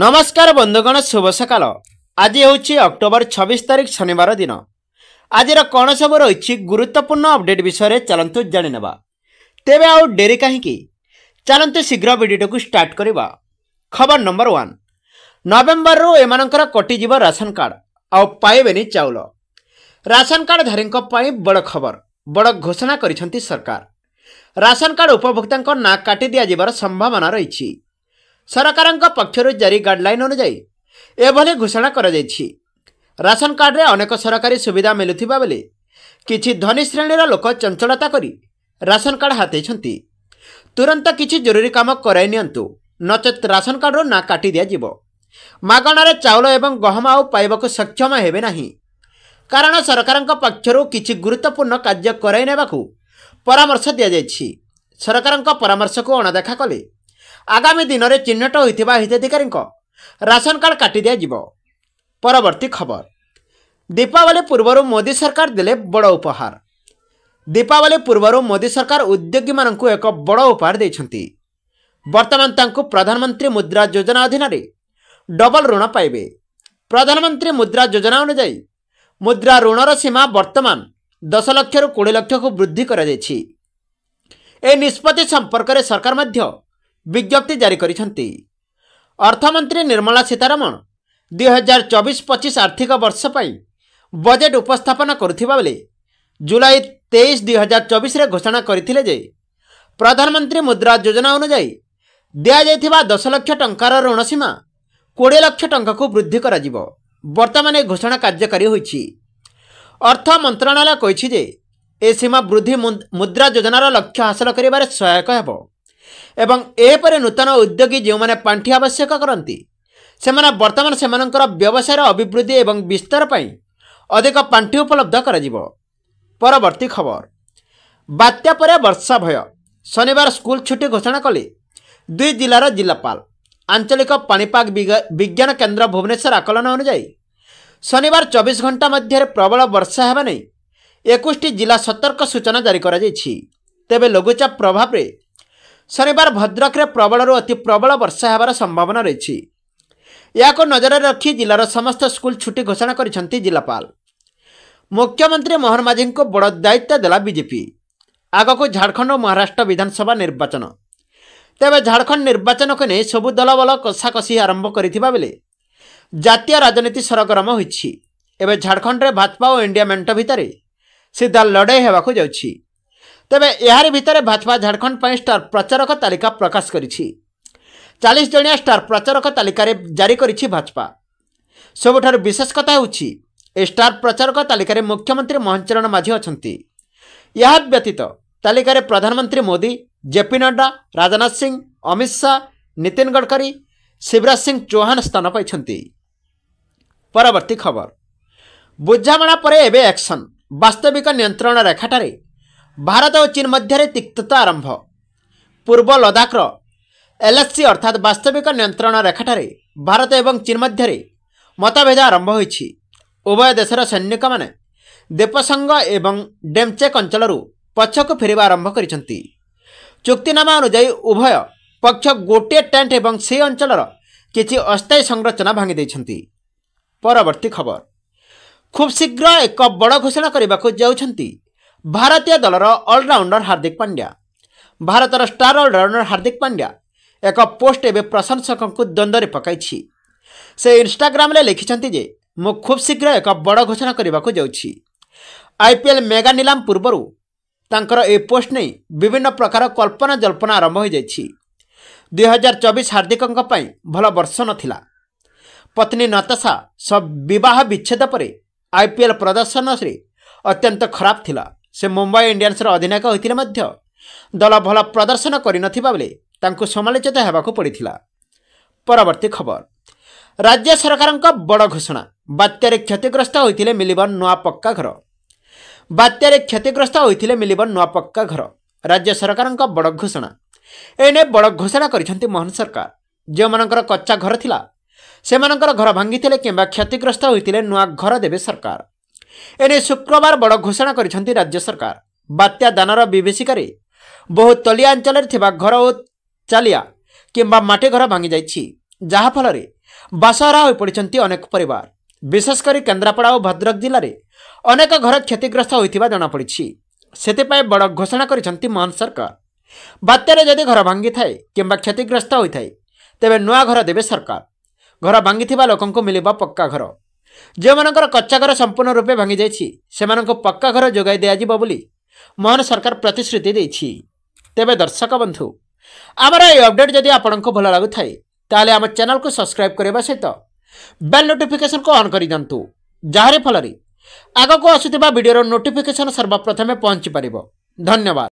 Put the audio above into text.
ନମସ୍କାର ବନ୍ଧୁଗଣ ଶୁଭ ସକାଳ ଆଜି ହେଉଛି ଅକ୍ଟୋବର ଛବିଶ ତାରିଖ ଶନିବାର ଦିନ ଆଜିର କ'ଣ ସବୁ ରହିଛି ଗୁରୁତ୍ୱପୂର୍ଣ୍ଣ ଅପଡେଟ୍ ବିଷୟରେ ଚାଲନ୍ତୁ ଜାଣିନେବା ତେବେ ଆଉ ଡେରି କାହିଁକି ଚାଲନ୍ତୁ ଶୀଘ୍ର ଭିଡ଼ିଓଟିକୁ ଷ୍ଟାର୍ଟ କରିବା ଖବର ନମ୍ବର ୱାନ୍ ନଭେମ୍ବରରୁ ଏମାନଙ୍କର କଟିଯିବ ରାସନ କାର୍ଡ଼ ଆଉ ପାଇବେନି ଚାଉଳ ରାସନ କାର୍ଡ଼ଧାରୀଙ୍କ ପାଇଁ ବଡ଼ ଖବର ବଡ଼ ଘୋଷଣା କରିଛନ୍ତି ସରକାର ରାସନ କାର୍ଡ଼ ଉପଭୋକ୍ତାଙ୍କ ନାଁ କାଟି ଦିଆଯିବାର ସମ୍ଭାବନା ରହିଛି ସରକାରଙ୍କ ପକ୍ଷରୁ ଜାରି ଗାଇଡ଼ଲାଇନ୍ ଅନୁଯାୟୀ ଏଭଳି ଘୋଷଣା କରାଯାଇଛି ରାସନ କାର୍ଡ଼ରେ ଅନେକ ସରକାରୀ ସୁବିଧା ମିଳୁଥିବା ବେଳେ କିଛି ଧନୀ ଶ୍ରେଣୀର ଲୋକ ଚଞ୍ଚଳତା କରି ରାସନ କାର୍ଡ଼ ହାତେଇଛନ୍ତି ତୁରନ୍ତ କିଛି ଜରୁରୀ କାମ କରାଇ ନିଅନ୍ତୁ ନଚେତ୍ ରାସନ କାର୍ଡ଼ରୁ ନା କାଟି ଦିଆଯିବ ମାଗଣାରେ ଚାଉଳ ଏବଂ ଗହମ ଆଉ ପାଇବାକୁ ସକ୍ଷମ ହେବେ ନାହିଁ କାରଣ ସରକାରଙ୍କ ପକ୍ଷରୁ କିଛି ଗୁରୁତ୍ୱପୂର୍ଣ୍ଣ କାର୍ଯ୍ୟ କରାଇ ନେବାକୁ ପରାମର୍ଶ ଦିଆଯାଇଛି ସରକାରଙ୍କ ପରାମର୍ଶକୁ ଅଣଦେଖା କଲେ ଆଗାମୀ ଦିନରେ ଚିହ୍ନଟ ହୋଇଥିବା ହିତାଧିକାରୀଙ୍କ ରାସନ କାର୍ଡ଼ କାଟି ଦିଆଯିବ ପରବର୍ତ୍ତୀ ଖବର ଦୀପାବଳି ପୂର୍ବରୁ ମୋଦି ସରକାର ଦେଲେ ବଡ଼ ଉପହାର ଦୀପାବଳି ପୂର୍ବରୁ ମୋଦି ସରକାର ଉଦ୍ୟୋଗୀମାନଙ୍କୁ ଏକ ବଡ଼ ଉପହାର ଦେଇଛନ୍ତି ବର୍ତ୍ତମାନ ତାଙ୍କୁ ପ୍ରଧାନମନ୍ତ୍ରୀ ମୁଦ୍ରା ଯୋଜନା ଅଧୀନରେ ଡବଲ ଋଣ ପାଇବେ ପ୍ରଧାନମନ୍ତ୍ରୀ ମୁଦ୍ରା ଯୋଜନା ଅନୁଯାୟୀ ମୁଦ୍ରା ଋଣର ସୀମା ବର୍ତ୍ତମାନ ଦଶ ଲକ୍ଷରୁ କୋଡ଼ିଏ ଲକ୍ଷକୁ ବୃଦ୍ଧି କରାଯାଇଛି ଏହି ନିଷ୍ପତ୍ତି ସମ୍ପର୍କରେ ସରକାର ମଧ୍ୟ ବିଜ୍ଞପ୍ତି ଜାରି କରିଛନ୍ତି ଅର୍ଥମନ୍ତ୍ରୀ ନିର୍ମଳା ସୀତାରମଣ ଦୁଇହଜାର ଚବିଶ ପଚିଶ ଆର୍ଥିକ ବର୍ଷ ପାଇଁ ବଜେଟ୍ ଉପସ୍ଥାପନ କରୁଥିବାବେଳେ ଜୁଲାଇ ତେଇଶ ଦୁଇହଜାର ଚବିଶରେ ଘୋଷଣା କରିଥିଲେ ଯେ ପ୍ରଧାନମନ୍ତ୍ରୀ ମୁଦ୍ରା ଯୋଜନା ଅନୁଯାୟୀ ଦିଆଯାଇଥିବା ଦଶ ଲକ୍ଷ ଟଙ୍କାର ଋଣ ସୀମା କୋଡ଼ିଏ ଲକ୍ଷ ଟଙ୍କାକୁ ବୃଦ୍ଧି କରାଯିବ ବର୍ତ୍ତମାନ ଏହି ଘୋଷଣା କାର୍ଯ୍ୟକାରୀ ହୋଇଛି ଅର୍ଥ ମନ୍ତ୍ରଣାଳୟ କହିଛି ଯେ ଏ ସୀମା ବୃଦ୍ଧି ମୁଦ୍ରା ଯୋଜନାର ଲକ୍ଷ୍ୟ ହାସଲ କରିବାରେ ସହାୟକ ହେବ ଏବଂ ଏପରି ନୂତନ ଉଦ୍ୟୋଗୀ ଯେଉଁମାନେ ପାଣ୍ଠି ଆବଶ୍ୟକ କରନ୍ତି ସେମାନେ ବର୍ତ୍ତମାନ ସେମାନଙ୍କର ବ୍ୟବସାୟର ଅଭିବୃଦ୍ଧି ଏବଂ ବିସ୍ତାର ପାଇଁ ଅଧିକ ପାଣ୍ଠି ଉପଲବ୍ଧ କରାଯିବ ପରବର୍ତ୍ତୀ ଖବର ବାତ୍ୟା ପରେ ବର୍ଷା ଭୟ ଶନିବାର ସ୍କୁଲ ଛୁଟି ଘୋଷଣା କଲେ ଦୁଇ ଜିଲ୍ଲାର ଜିଲ୍ଲାପାଳ ଆଞ୍ଚଳିକ ପାଣିପାଗ ବିଜ୍ଞାନ କେନ୍ଦ୍ର ଭୁବନେଶ୍ୱର ଆକଳନ ଅନୁଯାୟୀ ଶନିବାର ଚବିଶ ଘଣ୍ଟା ମଧ୍ୟରେ ପ୍ରବଳ ବର୍ଷା ହେବା ନେଇ ଏକୋଇଶଟି ଜିଲ୍ଲା ସତର୍କ ସୂଚନା ଜାରି କରାଯାଇଛି ତେବେ ଲଘୁଚାପ ପ୍ରଭାବରେ ଶନିବାର ଭଦ୍ରକରେ ପ୍ରବଳରୁ ଅତି ପ୍ରବଳ ବର୍ଷା ହେବାର ସମ୍ଭାବନା ରହିଛି ଏହାକୁ ନଜରରେ ରଖି ଜିଲ୍ଲାର ସମସ୍ତ ସ୍କୁଲ ଛୁଟି ଘୋଷଣା କରିଛନ୍ତି ଜିଲ୍ଲାପାଳ ମୁଖ୍ୟମନ୍ତ୍ରୀ ମୋହନ ମାଝୀଙ୍କୁ ବଡ଼ ଦାୟିତ୍ୱ ଦେଲା ବିଜେପି ଆଗକୁ ଝାଡ଼ଖଣ୍ଡ ଓ ମହାରାଷ୍ଟ୍ର ବିଧାନସଭା ନିର୍ବାଚନ ତେବେ ଝାଡ଼ଖଣ୍ଡ ନିର୍ବାଚନକୁ ନେଇ ସବୁ ଦଳ ବଳ କଷାକଷି ଆରମ୍ଭ କରିଥିବା ବେଳେ ଜାତୀୟ ରାଜନୀତି ସରଗରମ ହୋଇଛି ଏବେ ଝାଡ଼ଖଣ୍ଡରେ ଭାଜପା ଓ ଇଣ୍ଡିଆ ମେଣ୍ଟ ଭିତରେ ସିଧା ଲଢ଼େଇ ହେବାକୁ ଯାଉଛି ତେବେ ଏହାରି ଭିତରେ ଭାଜପା ଝାଡ଼ଖଣ୍ଡ ପାଇଁ ଷ୍ଟାର ପ୍ରଚାରକ ତାଲିକା ପ୍ରକାଶ କରିଛି ଚାଳିଶ ଜଣିଆ ଷ୍ଟାର ପ୍ରଚାରକ ତାଲିକାରେ ଜାରି କରିଛି ଭାଜପା ସବୁଠାରୁ ବିଶେଷ କଥା ହେଉଛି ଏ ଷ୍ଟାର ପ୍ରଚାରକ ତାଲିକାରେ ମୁଖ୍ୟମନ୍ତ୍ରୀ ମୋହନ ଚରଣ ମାଝୀ ଅଛନ୍ତି ଏହା ବ୍ୟତୀତ ତାଲିକାରେ ପ୍ରଧାନମନ୍ତ୍ରୀ ମୋଦି ଜେପି ନଡ୍ଡା ରାଜନାଥ ସିଂ ଅମିତ ଶାହା ନିତିନ ଗଡ଼କରୀ ଶିବରାଜ ସିଂ ଚୌହାନ ସ୍ଥାନ ପାଇଛନ୍ତି ପରବର୍ତ୍ତୀ ଖବର ବୁଝାମଣା ପରେ ଏବେ ଆକ୍ସନ୍ ବାସ୍ତବିକ ନିୟନ୍ତ୍ରଣ ରେଖାଠାରେ ଭାରତ ଓ ଚୀନ ମଧ୍ୟରେ ତିକ୍ତତା ଆରମ୍ଭ ପୂର୍ବ ଲଦାଖର ଏଲ୍ଏସ୍ସି ଅର୍ଥାତ୍ ବାସ୍ତବିକ ନିୟନ୍ତ୍ରଣ ରେଖାଠାରେ ଭାରତ ଏବଂ ଚୀନ ମଧ୍ୟରେ ମତଭେଦ ଆରମ୍ଭ ହୋଇଛି ଉଭୟ ଦେଶର ସୈନିକମାନେ ଦ୍ୱୀପସଙ୍ଗ ଏବଂ ଡେମ୍ଚେକ୍ ଅଞ୍ଚଳରୁ ପଛକୁ ଫେରିବା ଆରମ୍ଭ କରିଛନ୍ତି ଚୁକ୍ତିନାମା ଅନୁଯାୟୀ ଉଭୟ ପକ୍ଷ ଗୋଟିଏ ଟେଣ୍ଟ ଏବଂ ସେ ଅଞ୍ଚଳର କିଛି ଅସ୍ଥାୟୀ ସଂରଚନା ଭାଙ୍ଗି ଦେଇଛନ୍ତି ପରବର୍ତ୍ତୀ ଖବର ଖୁବ୍ ଶୀଘ୍ର ଏକ ବଡ଼ ଘୋଷଣା କରିବାକୁ ଯାଉଛନ୍ତି ଭାରତୀୟ ଦଳର ଅଲରାଉଣ୍ଡର ହାର୍ଦ୍ଦିକ ପାଣ୍ଡ୍ୟା ଭାରତର ଷ୍ଟାର ଅଲରାଉଣ୍ଡର ହାର୍ଦ୍ଦିକ ପାଣ୍ଡ୍ୟା ଏକ ପୋଷ୍ଟ ଏବେ ପ୍ରଶଂସକଙ୍କୁ ଦ୍ୱନ୍ଦ୍ୱରେ ପକାଇଛି ସେ ଇନଷ୍ଟାଗ୍ରାମରେ ଲେଖିଛନ୍ତି ଯେ ମୁଁ ଖୁବ୍ ଶୀଘ୍ର ଏକ ବଡ଼ ଘୋଷଣା କରିବାକୁ ଯାଉଛି ଆଇପିଏଲ୍ ମେଗା ନିଲାମ ପୂର୍ବରୁ ତାଙ୍କର ଏହି ପୋଷ୍ଟ ନେଇ ବିଭିନ୍ନ ପ୍ରକାର କଳ୍ପନା ଜଳ୍ପନା ଆରମ୍ଭ ହୋଇଯାଇଛି ଦୁଇହଜାର ଚବିଶ ହାର୍ଦ୍ଦିକଙ୍କ ପାଇଁ ଭଲ ବର୍ଷ ନଥିଲା ପତ୍ନୀ ନତାଶା ସବ ବିବାହ ବିଚ୍ଛେଦ ପରେ ଆଇପିଏଲ୍ ପ୍ରଦର୍ଶନ ଶ୍ରୀ ଅତ୍ୟନ୍ତ ଖରାପ ଥିଲା ସେ ମୁମ୍ବାଇ ଇଣ୍ଡିଆନ୍ସର ଅଧିନାୟକ ହୋଇଥିଲେ ମଧ୍ୟ ଦଳ ଭଲ ପ୍ରଦର୍ଶନ କରିନଥିବା ବେଳେ ତାଙ୍କୁ ସମାଲୋଚିତ ହେବାକୁ ପଡ଼ିଥିଲା ପରବର୍ତ୍ତୀ ଖବର ରାଜ୍ୟ ସରକାରଙ୍କ ବଡ଼ ଘୋଷଣା ବାତ୍ୟାରେ କ୍ଷତିଗ୍ରସ୍ତ ହୋଇଥିଲେ ମିଳିବ ନୂଆ ପକ୍କା ଘର ବାତ୍ୟାରେ କ୍ଷତିଗ୍ରସ୍ତ ହୋଇଥିଲେ ମିଳିବ ନୂଆ ପକ୍କା ଘର ରାଜ୍ୟ ସରକାରଙ୍କ ବଡ଼ ଘୋଷଣା ଏନେ ବଡ଼ ଘୋଷଣା କରିଛନ୍ତି ମୋହନ ସରକାର ଯେଉଁମାନଙ୍କର କଚ୍ଚା ଘର ଥିଲା ସେମାନଙ୍କର ଘର ଭାଙ୍ଗିଥିଲେ କିମ୍ବା କ୍ଷତିଗ୍ରସ୍ତ ହୋଇଥିଲେ ନୂଆ ଘର ଦେବେ ସରକାର এনে শুক্রবার বড় ঘোষণা করেছেন রাজ্য সরকার বাত্যা দানর বিভীষিকার বহু তলিয়া অঞ্চলের থাকা ঘর ও চালিয়া কিংবা মাটি ঘর ভাঙি যাই যা যাফলের বাসহারা হয়ে পড়ছেন অনেক পরিবার বিশেষ করে কেন্দ্রাপড়া ও ভদ্রক জেলায় অনেক ঘর ক্ষতিগ্রস্ত হয়ে জনাপড়ি সেপাই বড় ঘোষণা করেছেন মহান সরকার বাত্যার যদি ঘর ভাঙ্গি থাকে কিংবা ক্ষতিগ্রস্ত হয়ে থাকে তেমন নয় ঘর দেবে সরকার ঘর ভাঙ্গি লোক মিলব পক্কা ঘর ଯେଉଁମାନଙ୍କର କଚ୍ଚା ଘର ସମ୍ପୂର୍ଣ୍ଣ ରୂପେ ଭାଙ୍ଗିଯାଇଛି ସେମାନଙ୍କୁ ପକ୍କା ଘର ଯୋଗାଇ ଦିଆଯିବ ବୋଲି ମୋହନ ସରକାର ପ୍ରତିଶ୍ରୁତି ଦେଇଛି ତେବେ ଦର୍ଶକ ବନ୍ଧୁ ଆମର ଏହି ଅପଡ଼େଟ୍ ଯଦି ଆପଣଙ୍କୁ ଭଲ ଲାଗୁଥାଏ ତାହେଲେ ଆମ ଚ୍ୟାନେଲକୁ ସବସ୍କ୍ରାଇବ୍ କରିବା ସହିତ ବେଲ୍ ନୋଟିଫିକେସନ୍କୁ ଅନ୍ କରିଦିଅନ୍ତୁ ଯାହାରି ଫଳରେ ଆଗକୁ ଆସୁଥିବା ଭିଡ଼ିଓର ନୋଟିଫିକେସନ୍ ସର୍ବପ୍ରଥମେ ପହଞ୍ଚିପାରିବ ଧନ୍ୟବାଦ